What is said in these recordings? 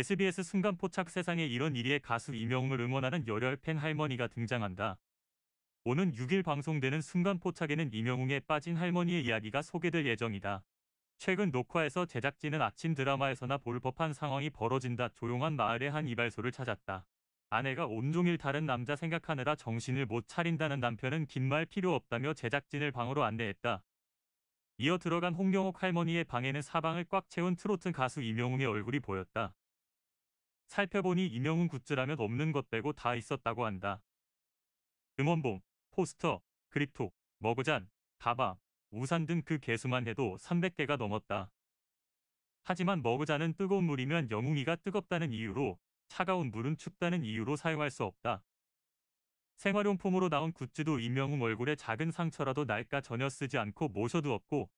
SBS 순간포착 세상에 이런 일이에 가수 이명웅을 응원하는 열혈 팬 할머니가 등장한다. 오는 6일 방송되는 순간포착에는 이명웅에 빠진 할머니의 이야기가 소개될 예정이다. 최근 녹화에서 제작진은 아침 드라마에서나 볼 법한 상황이 벌어진다 조용한 마을의 한 이발소를 찾았다. 아내가 온종일 다른 남자 생각하느라 정신을 못 차린다는 남편은 긴 말 필요 없다며 제작진을 방으로 안내했다. 이어 들어간 홍경옥 할머니의 방에는 사방을 꽉 채운 트로트 가수 이명웅의 얼굴이 보였다. 살펴보니 이명훈 굿즈라면 없는 것 빼고 다 있었다고 한다. 음원봉, 포스터, 그립톡, 머그잔, 가방, 우산 등 그 개수만 해도 300개가 넘었다. 하지만 머그잔은 뜨거운 물이면 영웅이가 뜨겁다는 이유로 차가운 물은 춥다는 이유로 사용할 수 없다. 생활용품으로 나온 굿즈도 이명웅 얼굴에 작은 상처라도 날까 전혀 쓰지 않고 모셔두었고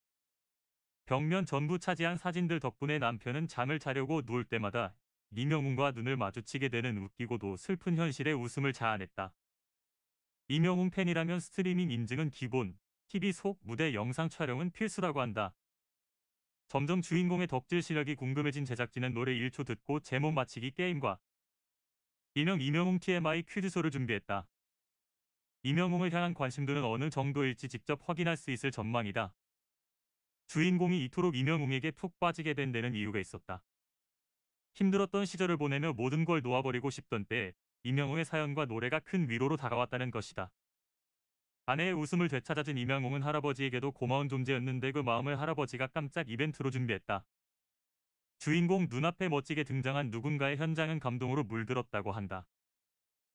벽면 전부 차지한 사진들 덕분에 남편은 잠을 자려고 누울 때마다 이명훈과 눈을 마주치게 되는 웃기고도 슬픈 현실에 웃음을 자아냈다. 이명훈 팬이라면 스트리밍 인증은 기본, TV 속 무대 영상 촬영은 필수라고 한다. 점점 주인공의 덕질 실력이 궁금해진 제작진은 노래 1초 듣고 제목 맞히기 게임과 이명 이명웅 TMI 퀴즈쇼를 준비했다. 이명웅을 향한 관심도는 어느 정도일지 직접 확인할 수 있을 전망이다. 주인공이 이토록 이명웅에게 푹 빠지게 된 데는 이유가 있었다. 힘들었던 시절을 보내며 모든 걸 놓아버리고 싶던 때에 이명웅의 사연과 노래가 큰 위로로 다가왔다는 것이다. 아내의 웃음을 되찾아준 이명웅은 할아버지에게도 고마운 존재였는데 그 마음을 할아버지가 깜짝 이벤트로 준비했다. 주인공 눈앞에 멋지게 등장한 누군가의 현장은 감동으로 물들었다고 한다.